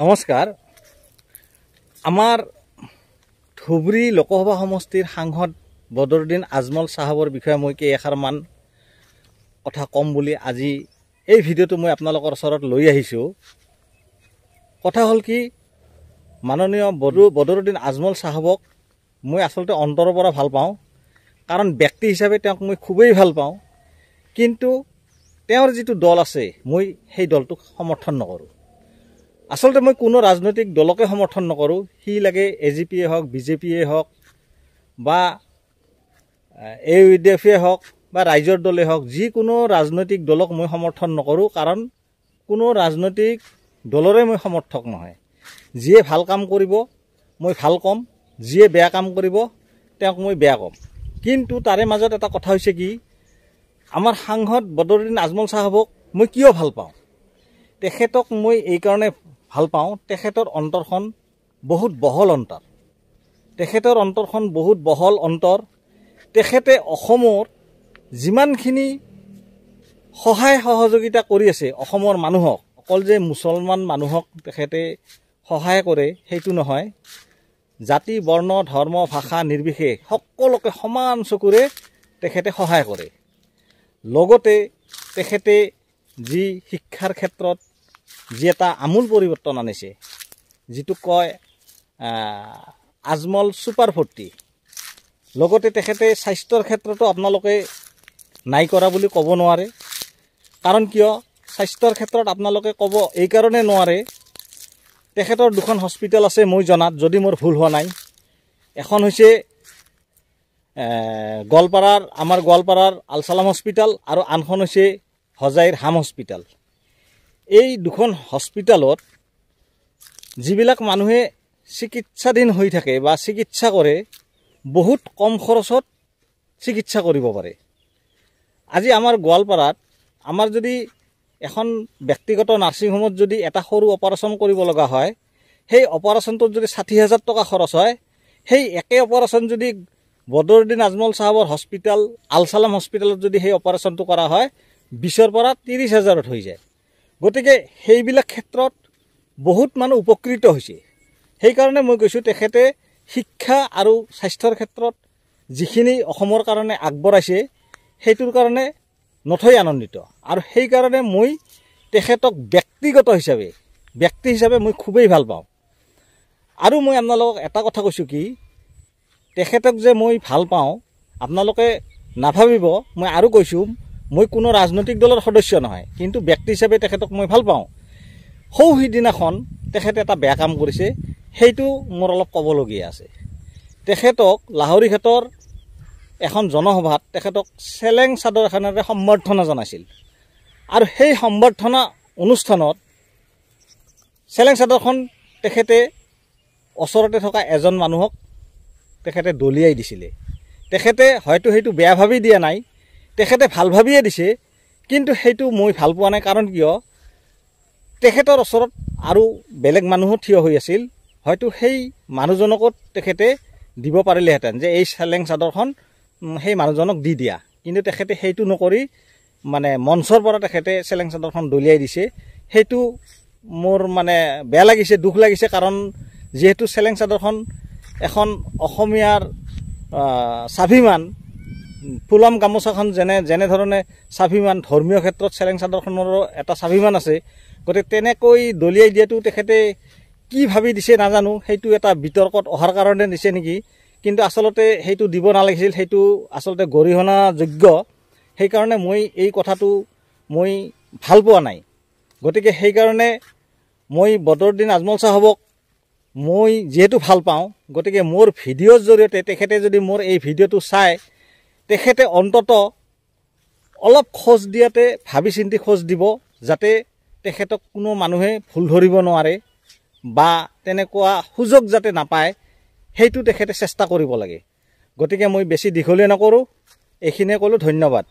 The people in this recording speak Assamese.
নমস্কাৰ আমাৰ ধুবুৰী লোকসভা সমষ্টিৰ সাংসদ বদৰুদ্দিন আজমল চাহাবৰ বিষয়ে মই কে এখাৰমান কথা কম বুলি আজি এই ভিডিঅ'টো মই আপোনালোকৰ ওচৰত লৈ আহিছোঁ কথা হল কি মাননীয় বদু বদৰুদ্দিন আজমল চাহাবক মই আচলতে অন্তৰৰ পৰা ভাল পাওঁ কাৰণ ব্যক্তি হিচাপে তেওঁক মই খুবেই ভাল পাওঁ কিন্তু তেওঁৰ যিটো দল আছে মই সেই দলটোক সমৰ্থন নকৰোঁ আচলতে মই কোনো ৰাজনৈতিক দলকে সমৰ্থন নকৰোঁ সি লাগে এ জি পিয়ে হওক বিজেপিয়ে হওক বা এ ইউ ডি এফে হওক বা ৰাইজৰ দলেই হওক যিকোনো ৰাজনৈতিক দলক মই সমৰ্থন নকৰোঁ কাৰণ কোনো ৰাজনৈতিক দলৰে মই সমৰ্থক নহয় যিয়ে ভাল কাম কৰিব মই ভাল ক'ম যিয়ে বেয়া কাম কৰিব তেওঁক মই বেয়া ক'ম কিন্তু তাৰে মাজত এটা কথা হৈছে কি আমাৰ সাংসদ বদৰুদ্দিন আজমল চাহাবক মই কিয় ভাল পাওঁ তেখেতক মই এইকাৰণে ভাল পাওঁ তেখেতৰ অন্তৰখন বহুত বহল অন্তৰ তেখেতৰ অন্তৰখন বহুত বহল অন্তৰ তেখেতে অসমৰ যিমানখিনি সহায় সহযোগিতা কৰি আছে অসমৰ মানুহক অকল যে মুছলমান মানুহক তেখেতে সহায় কৰে সেইটো নহয় জাতি বৰ্ণ ধৰ্ম ভাষা নিৰ্বিশেষ সকলোকে সমান চকুৰে তেখেতে সহায় কৰে লগতে তেখেতে যি শিক্ষাৰ ক্ষেত্ৰত যি এটা আমূল পৰিৱৰ্তন আনিছে যিটো কয় আজমল ছুপাৰ ফৰ্টি লগতে তেখেতে স্বাস্থ্যৰ ক্ষেত্ৰতো আপোনালোকে নাই কৰা বুলি ক'ব নোৱাৰে কাৰণ কিয় স্বাস্থ্যৰ ক্ষেত্ৰত আপোনালোকে ক'ব এইকাৰণে নোৱাৰে তেখেতৰ দুখন হস্পিটেল আছে মই জনাত যদি মোৰ ভুল হোৱা নাই এখন হৈছে গোৱালপাৰাৰ আমাৰ গোৱালপাৰাৰ আলচালাম হস্পিটেল আৰু আনখন হৈছে হজাইৰ হাম হস্পিটেল এই দুখন হস্পিটেলত যিবিলাক মানুহে চিকিৎসাধীন হৈ থাকে বা চিকিৎসা কৰে বহুত কম খৰচত চিকিৎসা কৰিব পাৰে আজি আমাৰ গোৱালপাৰাত আমাৰ যদি এখন ব্যক্তিগত নাৰ্ছিং হোমত যদি এটা সৰু অপাৰেশ্যন কৰিব লগা হয় সেই অপাৰেশ্যনটোত যদি ষাঠি হাজাৰ টকা খৰচ হয় সেই একে অপাৰেশ্যন যদি বদৰুদ্দিন আজমল চাহাবৰ হস্পিটেল আলচালাম হস্পিটেলত যদি সেই অপাৰেশ্যনটো কৰা হয় বিছৰ পৰা ত্ৰিছ হাজাৰত হৈ যায় গতিকে সেইবিলাক ক্ষেত্ৰত বহুত মানুহ উপকৃত হৈছে সেইকাৰণে মই কৈছোঁ তেখেতে শিক্ষা আৰু স্বাস্থ্যৰ ক্ষেত্ৰত যিখিনি অসমৰ কাৰণে আগবঢ়াইছে সেইটোৰ কাৰণে নথৈ আনন্দিত আৰু সেইকাৰণে মই তেখেতক ব্যক্তিগত হিচাপে ব্যক্তি হিচাপে মই খুবেই ভাল পাওঁ আৰু মই আপোনালোকক এটা কথা কৈছোঁ কি তেখেতক যে মই ভাল পাওঁ আপোনালোকে নাভাবিব মই আৰু কৈছোঁ মই কোনো ৰাজনৈতিক দলৰ সদস্য নহয় কিন্তু ব্যক্তি হিচাপে তেখেতক মই ভাল পাওঁ সৌ সিদিনাখন তেখেতে এটা বেয়া কাম কৰিছে সেইটো মোৰ অলপ ক'বলগীয়া আছে তেখেতক লাহৰিঘাটৰ এখন জনসভাত তেখেতক চেলেং চাদৰ এখনেৰে সম্বৰ্ধনা জনাইছিল আৰু সেই সম্বৰ্ধনা অনুষ্ঠানত চেলেং চাদৰখন তেখেতে ওচৰতে থকা এজন মানুহক তেখেতে দলিয়াই দিছিলে তেখেতে হয়তো সেইটো বেয়া ভাবি দিয়া নাই তেখেতে ভাল ভাবিয়ে দিছে কিন্তু সেইটো মই ভাল পোৱা নাই কাৰণ কিয় তেখেতৰ ওচৰত আৰু বেলেগ মানুহো থিয় হৈ আছিল হয়তো সেই মানুহজনকো তেখেতে দিব পাৰিলেহেঁতেন যে এই চেলেং চাদৰখন সেই মানুহজনক দি দিয়া কিন্তু তেখেতে সেইটো নকৰি মানে মঞ্চৰ পৰা তেখেতে চেলেং চাদৰখন দলিয়াই দিছে সেইটো মোৰ মানে বেয়া লাগিছে দুখ লাগিছে কাৰণ যিহেতু চেলেং চাদৰখন এখন অসমীয়াৰ স্বাভিমান পুলম গামোচাখন যেনে যেনেধৰণে স্বাভিমান ধৰ্মীয় ক্ষেত্ৰত চেলেং চাদৰখনৰো এটা স্বাভিমান আছে গতিকে তেনেকৈ দলিয়াই দিয়াটো তেখেতে কি ভাবি দিছে নাজানো সেইটো এটা বিতৰ্কত অহাৰ কাৰণে দিছে নেকি কিন্তু আচলতে সেইটো দিব নালাগিছিল সেইটো আচলতে গৰিহণাযোগ্য সেইকাৰণে মই এই কথাটো মই ভাল পোৱা নাই গতিকে সেইকাৰণে মই বদৰুদ্দিন আজমল চাহাবক মই যিহেতু ভাল পাওঁ গতিকে মোৰ ভিডিঅ'ৰ জৰিয়তে তেখেতে যদি মোৰ এই ভিডিঅ'টো চায় তেখেতে অন্তত অলপ খোজ দিয়াতে ভাবি চিন্তি খোজ দিব যাতে তেখেতক কোনো মানুহে ভুল ধৰিব নোৱাৰে বা তেনেকুৱা সুযোগ যাতে নাপায় সেইটো তেখেতে চেষ্টা কৰিব লাগে গতিকে মই বেছি দীঘলীয়া নকৰোঁ এইখিনিয়ে ক'লোঁ ধন্যবাদ